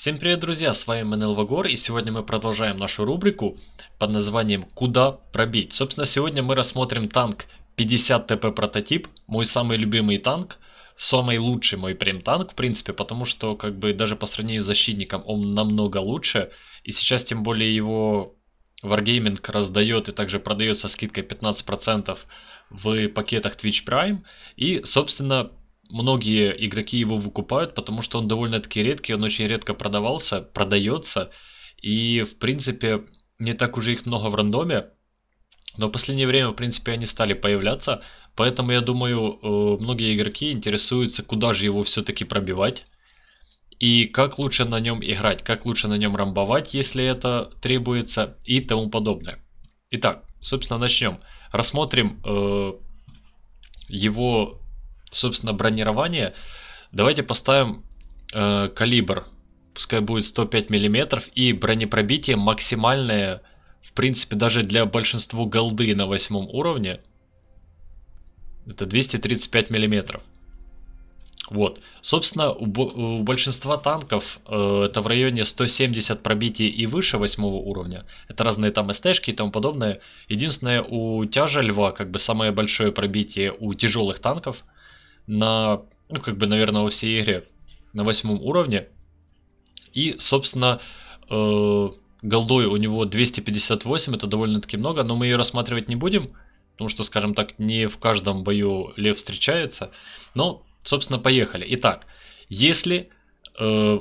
Всем привет, друзья, с вами Манел Вагор, и сегодня мы продолжаем нашу рубрику под названием «Куда пробить?». Собственно, сегодня мы рассмотрим танк 50 ТП прототип, мой самый любимый танк, самый лучший мой прем-танк, в принципе, потому что, как бы, даже по сравнению с защитником он намного лучше, и сейчас, тем более, его Wargaming раздает и также продает со скидкой 15% в пакетах Twitch Prime, и, собственно, многие игроки его выкупают, потому что он довольно-таки редкий, он очень редко продавался, продается, и, в принципе, не так уже их много в рандоме, но в последнее время, в принципе, они стали появляться, поэтому, я думаю, э, многие игроки интересуются, куда же его все-таки пробивать, и как лучше на нем играть, как лучше на нем рамбовать, если это требуется, и тому подобное. Итак, собственно, начнем. Рассмотрим э, его собственно, бронирование. Давайте поставим э, калибр. Пускай будет 105 мм. И бронепробитие максимальное, в принципе, даже для большинства голды на восьмом уровне. Это 235 мм. Вот. Собственно, у, у большинства танков э, это в районе 170 пробитий и выше восьмого уровня. Это разные там СТшки и тому подобное. Единственное, у тяжа льва как бы самое большое пробитие у тяжелых танков – на, ну как бы, наверное, во всей игре на восьмом уровне. И, собственно, э, голдой у него 258, это довольно-таки много, но мы ее рассматривать не будем, потому что, скажем так, не в каждом бою лев встречается. Но, собственно, поехали. Итак, если э,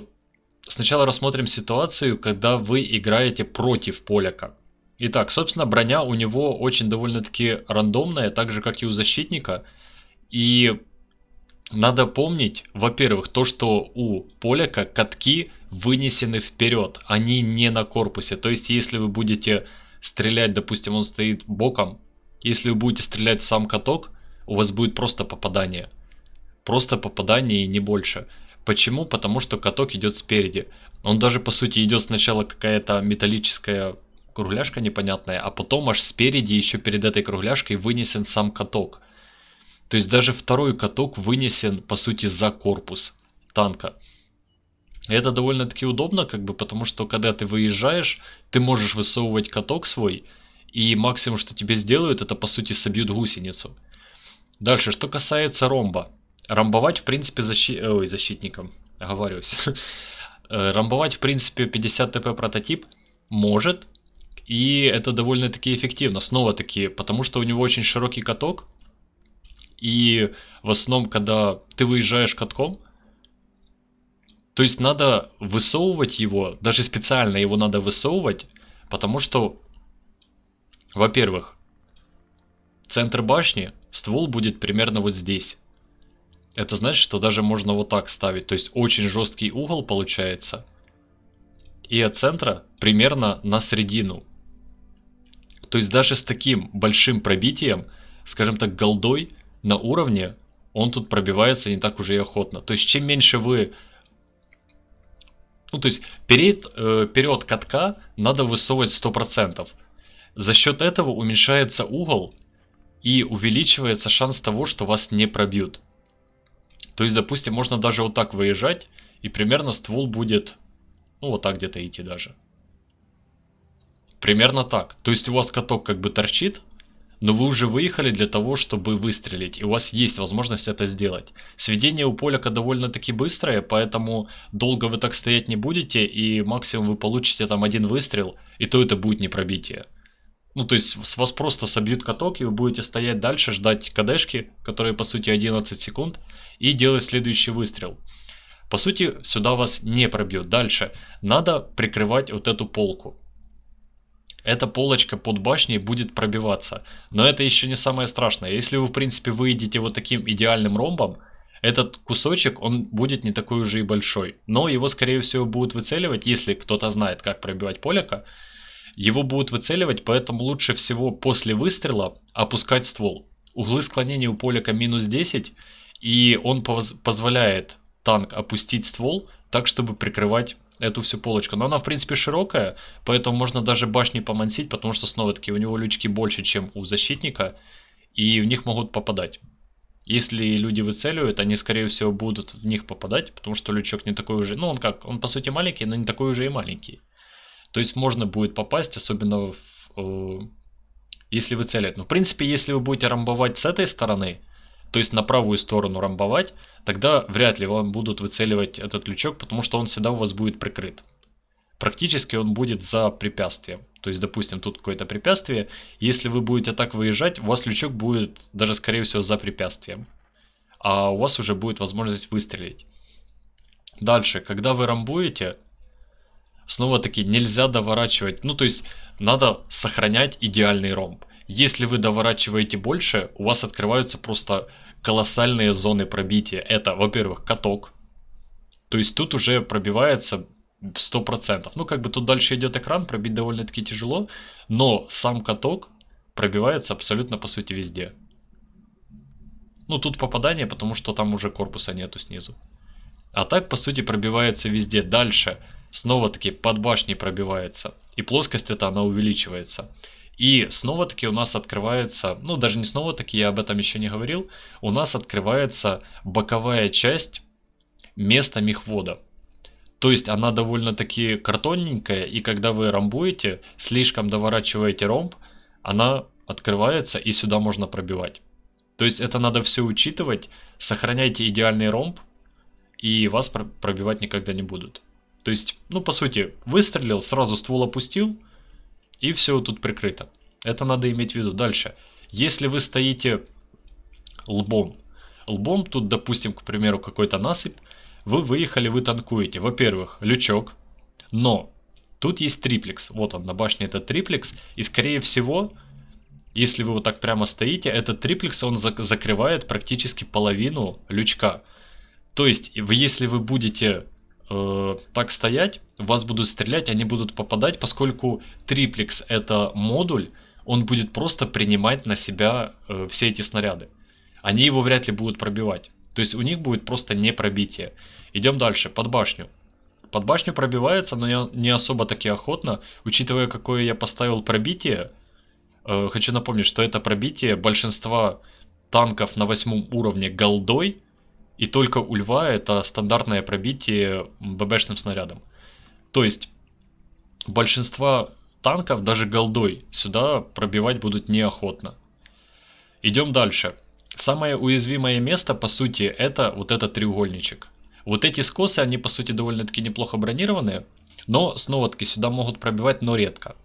сначала рассмотрим ситуацию, когда вы играете против поляка. Итак, собственно, броня у него очень довольно-таки рандомная, так же, как и у защитника. И надо помнить, во-первых, то, что у Поляка катки вынесены вперед, они не на корпусе. То есть, если вы будете стрелять, допустим, он стоит боком, если вы будете стрелять в сам каток, у вас будет просто попадание. Просто попадание и не больше. Почему? Потому что каток идет спереди. Он даже, по сути, идет сначала какая-то металлическая кругляшка непонятная, а потом аж спереди еще перед этой кругляшкой вынесен сам каток – то есть даже второй каток вынесен, по сути, за корпус танка. это довольно-таки удобно, как бы, потому что когда ты выезжаешь, ты можешь высовывать каток свой, и максимум, что тебе сделают, это, по сути, собьют гусеницу. Дальше, что касается ромба. Ромбовать, в принципе, защи... Ой, защитником, оговариваюсь. Э, ромбовать, в принципе, 50 ТП прототип может, и это довольно-таки эффективно, снова-таки, потому что у него очень широкий каток, и в основном, когда ты выезжаешь катком, то есть надо высовывать его, даже специально его надо высовывать, потому что, во-первых, центр башни, ствол будет примерно вот здесь. Это значит, что даже можно вот так ставить, то есть очень жесткий угол получается. И от центра примерно на середину. То есть даже с таким большим пробитием, скажем так, голдой, на уровне, он тут пробивается не так уже и охотно. То есть, чем меньше вы... Ну, то есть, перед, э, вперед катка надо высовывать 100%. За счет этого уменьшается угол и увеличивается шанс того, что вас не пробьют. То есть, допустим, можно даже вот так выезжать, и примерно ствол будет, ну, вот так где-то идти даже. Примерно так. То есть, у вас каток как бы торчит, но вы уже выехали для того, чтобы выстрелить, и у вас есть возможность это сделать. Сведение у Поляка довольно-таки быстрое, поэтому долго вы так стоять не будете, и максимум вы получите там один выстрел, и то это будет не пробитие. Ну, то есть с вас просто собьют каток, и вы будете стоять дальше, ждать кадешки, которые, по сути, 11 секунд, и делать следующий выстрел. По сути, сюда вас не пробьет. Дальше надо прикрывать вот эту полку эта полочка под башней будет пробиваться. Но это еще не самое страшное. Если вы, в принципе, выйдете вот таким идеальным ромбом, этот кусочек, он будет не такой уже и большой. Но его, скорее всего, будут выцеливать, если кто-то знает, как пробивать полика, его будут выцеливать, поэтому лучше всего после выстрела опускать ствол. Углы склонения у полика минус 10, и он позволяет танк опустить ствол так, чтобы прикрывать эту всю полочку. Но она, в принципе, широкая, поэтому можно даже башни помансить, потому что, снова-таки, у него лючки больше, чем у защитника, и в них могут попадать. Если люди выцеливают, они, скорее всего, будут в них попадать, потому что лючок не такой уже... Ну, он как? Он, по сути, маленький, но не такой уже и маленький. То есть можно будет попасть, особенно в, э, если выцеливают. Но, в принципе, если вы будете рамбовать с этой стороны, то есть на правую сторону ромбовать, тогда вряд ли вам будут выцеливать этот лючок, потому что он всегда у вас будет прикрыт. Практически он будет за препятствием. То есть, допустим, тут какое-то препятствие. Если вы будете так выезжать, у вас лючок будет даже, скорее всего, за препятствием. А у вас уже будет возможность выстрелить. Дальше, когда вы рамбуете, снова-таки нельзя доворачивать. Ну, то есть, надо сохранять идеальный ромб. Если вы доворачиваете больше, у вас открываются просто колоссальные зоны пробития. Это, во-первых, каток. То есть тут уже пробивается 100%. Ну, как бы тут дальше идет экран, пробить довольно-таки тяжело. Но сам каток пробивается абсолютно, по сути, везде. Ну, тут попадание, потому что там уже корпуса нету снизу. А так, по сути, пробивается везде. Дальше, снова-таки, под башней пробивается. И плоскость эта, она увеличивается. И снова-таки у нас открывается, ну даже не снова-таки, я об этом еще не говорил, у нас открывается боковая часть места мехвода. То есть она довольно-таки картонненькая, и когда вы ромбуете, слишком доворачиваете ромб, она открывается и сюда можно пробивать. То есть это надо все учитывать, сохраняйте идеальный ромб, и вас пробивать никогда не будут. То есть, ну по сути, выстрелил, сразу ствол опустил – и все тут прикрыто. Это надо иметь в виду. Дальше. Если вы стоите лбом, лбом тут, допустим, к примеру, какой-то насыпь, вы выехали, вы танкуете. Во-первых, лючок, но тут есть триплекс. Вот он, на башне это триплекс. И скорее всего, если вы вот так прямо стоите, этот триплекс, он зак закрывает практически половину лючка. То есть, если вы будете э, так стоять, вас будут стрелять, они будут попадать, поскольку триплекс это модуль, он будет просто принимать на себя э, все эти снаряды. Они его вряд ли будут пробивать. То есть у них будет просто не пробитие Идем дальше, под башню. Под башню пробивается, но я не особо таки охотно, учитывая какое я поставил пробитие. Э, хочу напомнить, что это пробитие большинства танков на восьмом уровне голдой, и только у льва это стандартное пробитие ББшным снарядом. То есть большинство танков даже голдой сюда пробивать будут неохотно. Идем дальше. Самое уязвимое место, по сути, это вот этот треугольничек. Вот эти скосы, они, по сути, довольно-таки неплохо бронированные, но снова-таки сюда могут пробивать, но редко.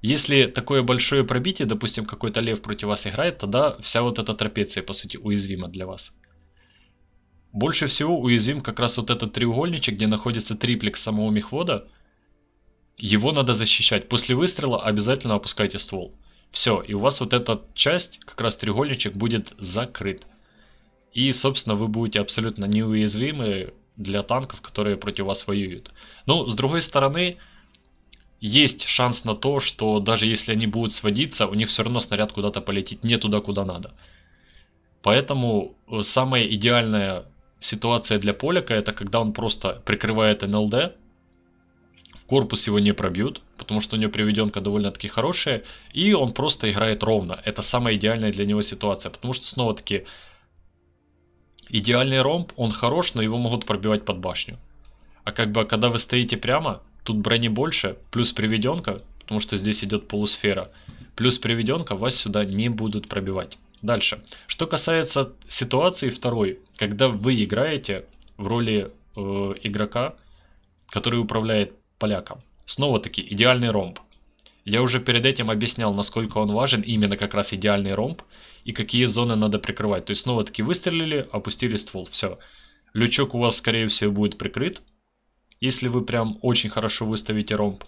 Если такое большое пробитие, допустим, какой-то лев против вас играет, тогда вся вот эта трапеция, по сути, уязвима для вас. Больше всего уязвим как раз вот этот треугольничек, где находится триплекс самого мехвода. Его надо защищать. После выстрела обязательно опускайте ствол. Все, и у вас вот эта часть, как раз треугольничек, будет закрыт. И, собственно, вы будете абсолютно неуязвимы для танков, которые против вас воюют. Ну, с другой стороны, есть шанс на то, что даже если они будут сводиться, у них все равно снаряд куда-то полетит не туда, куда надо. Поэтому э, самое идеальное ситуация для Поляка это когда он просто прикрывает НЛД, в корпус его не пробьют, потому что у него приведенка довольно-таки хорошая, и он просто играет ровно. Это самая идеальная для него ситуация, потому что снова-таки идеальный ромб, он хорош, но его могут пробивать под башню. А как бы, а когда вы стоите прямо, тут брони больше, плюс приведенка, потому что здесь идет полусфера, плюс приведенка вас сюда не будут пробивать. Дальше. Что касается ситуации второй, когда вы играете в роли э, игрока, который управляет поляком. Снова-таки идеальный ромб. Я уже перед этим объяснял, насколько он важен, именно как раз идеальный ромб, и какие зоны надо прикрывать. То есть снова-таки выстрелили, опустили ствол, все. Лючок у вас, скорее всего, будет прикрыт, если вы прям очень хорошо выставите ромб.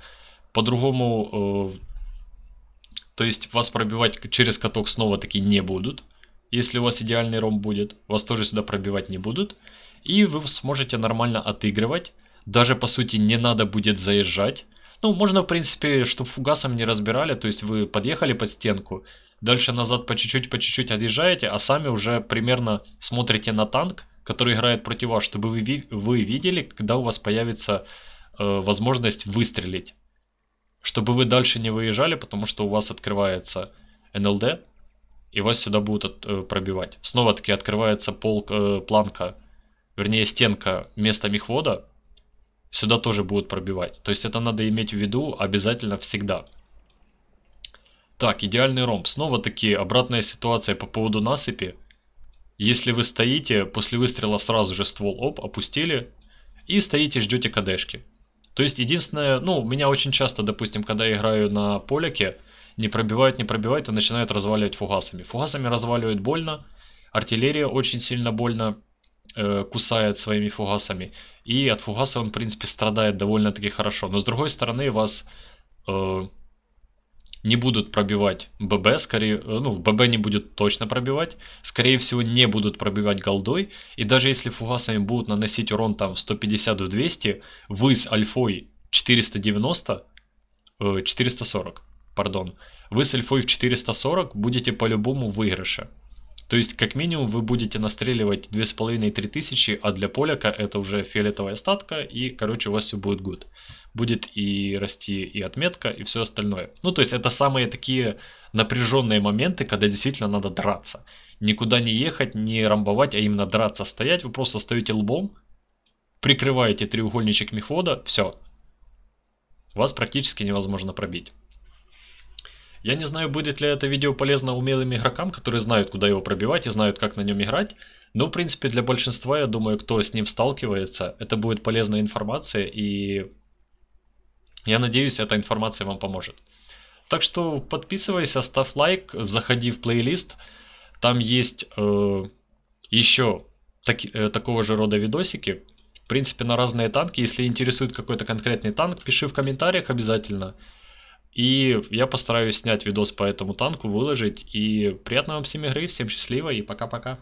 По-другому э, то есть вас пробивать через каток снова-таки не будут. Если у вас идеальный ром будет, вас тоже сюда пробивать не будут. И вы сможете нормально отыгрывать. Даже по сути не надо будет заезжать. Ну, можно, в принципе, чтобы фугасом не разбирали, то есть вы подъехали под стенку, дальше назад по чуть-чуть, по чуть-чуть отъезжаете, а сами уже примерно смотрите на танк, который играет против вас, чтобы вы, вы видели, когда у вас появится э, возможность выстрелить чтобы вы дальше не выезжали, потому что у вас открывается НЛД, и вас сюда будут от, э, пробивать. Снова-таки открывается полк, э, планка, вернее стенка места мехвода, сюда тоже будут пробивать. То есть это надо иметь в виду обязательно всегда. Так, идеальный ромб. Снова-таки обратная ситуация по поводу насыпи. Если вы стоите, после выстрела сразу же ствол оп, опустили, и стоите ждете кадешки. То есть единственное, ну, меня очень часто, допустим, когда я играю на полике, не пробивают, не пробивают и начинают разваливать фугасами. Фугасами разваливают больно, артиллерия очень сильно больно э, кусает своими фугасами. И от фугаса он, в принципе, страдает довольно-таки хорошо. Но с другой стороны, вас э, не будут пробивать ББ, скорее, э, ну, ББ не будет точно пробивать, скорее всего не будут пробивать голдой, и даже если фугасами будут наносить урон там 150-200, вы с альфой 490, 440, э, пардон, вы с альфой в 440 будете по-любому в выигрыше. То есть, как минимум, вы будете настреливать 2500-3000, а для поляка это уже фиолетовая статка, и, короче, у вас все будет good будет и расти и отметка, и все остальное. Ну, то есть это самые такие напряженные моменты, когда действительно надо драться. Никуда не ехать, не рамбовать, а именно драться, стоять. Вы просто стоите лбом, прикрываете треугольничек мехвода, все. Вас практически невозможно пробить. Я не знаю, будет ли это видео полезно умелым игрокам, которые знают, куда его пробивать и знают, как на нем играть. Но, в принципе, для большинства, я думаю, кто с ним сталкивается, это будет полезная информация и я надеюсь, эта информация вам поможет. Так что подписывайся, ставь лайк, заходи в плейлист. Там есть э, еще таки, э, такого же рода видосики. В принципе, на разные танки. Если интересует какой-то конкретный танк, пиши в комментариях обязательно. И я постараюсь снять видос по этому танку, выложить. И приятного вам всем игры, всем счастливо и пока-пока.